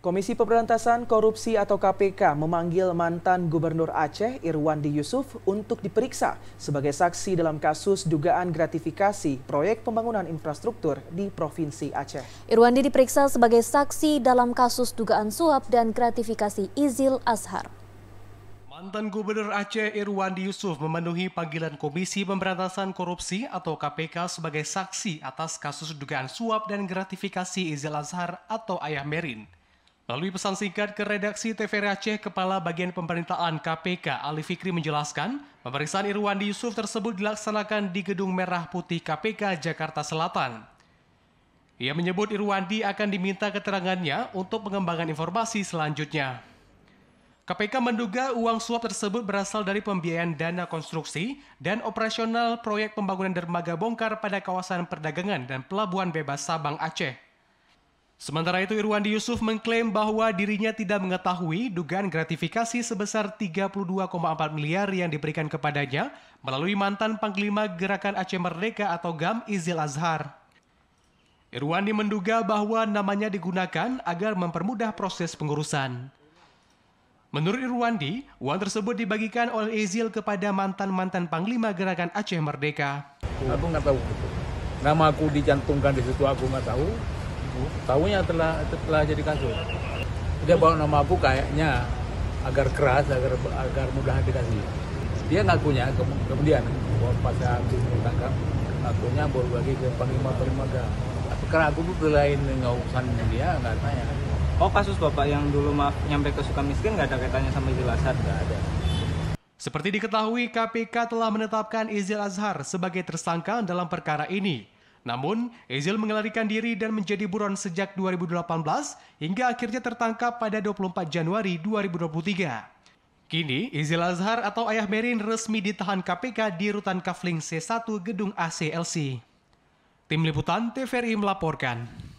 Komisi Pemberantasan Korupsi atau KPK memanggil mantan Gubernur Aceh Irwandi Yusuf untuk diperiksa sebagai saksi dalam kasus dugaan gratifikasi proyek pembangunan infrastruktur di Provinsi Aceh. Irwandi diperiksa sebagai saksi dalam kasus dugaan suap dan gratifikasi Izil Azhar. Mantan Gubernur Aceh Irwandi Yusuf memenuhi panggilan Komisi Pemberantasan Korupsi atau KPK sebagai saksi atas kasus dugaan suap dan gratifikasi Izil Azhar atau Ayah Merin. Melalui pesan singkat ke redaksi TV Aceh, Kepala Bagian Pemerintahan KPK Ali Fikri menjelaskan, pemeriksaan Irwandi Yusuf tersebut dilaksanakan di Gedung Merah Putih KPK Jakarta Selatan. Ia menyebut Irwandi akan diminta keterangannya untuk pengembangan informasi selanjutnya. KPK menduga uang suap tersebut berasal dari pembiayaan dana konstruksi dan operasional proyek pembangunan dermaga bongkar pada kawasan perdagangan dan pelabuhan bebas Sabang Aceh. Sementara itu Irwandi Yusuf mengklaim bahwa dirinya tidak mengetahui dugaan gratifikasi sebesar 32,4 miliar yang diberikan kepadanya melalui mantan Panglima Gerakan Aceh Merdeka atau GAM Izil Azhar. Irwandi menduga bahwa namanya digunakan agar mempermudah proses pengurusan. Menurut Irwandi, uang tersebut dibagikan oleh Izil kepada mantan-mantan Panglima Gerakan Aceh Merdeka. Aku nggak tahu. Nama aku dicantumkan di situ, aku nggak tahu mabuk tahunya telah telah jadi kasus dia bawa nama aku kayaknya agar keras agar agar mudah dikasih dia ngakunya ke, kemudian pas habis ditangkap ngakunya baru lagi ke panglima panglima karena aku tuh lain urusan dia nggak tanya Oh kasus bapak yang dulu maaf nyampe ke suka miskin nggak ada kaitannya sama Ijil Azhar? Nggak ada. Seperti diketahui, KPK telah menetapkan Izil Azhar sebagai tersangka dalam perkara ini. Namun, Ezil mengelarikan diri dan menjadi buron sejak 2018 hingga akhirnya tertangkap pada 24 Januari 2023. Kini, Ezil Azhar atau Ayah Merin resmi ditahan KPK di Rutan Kafling C1 Gedung ACLC. Tim Liputan TVRI melaporkan.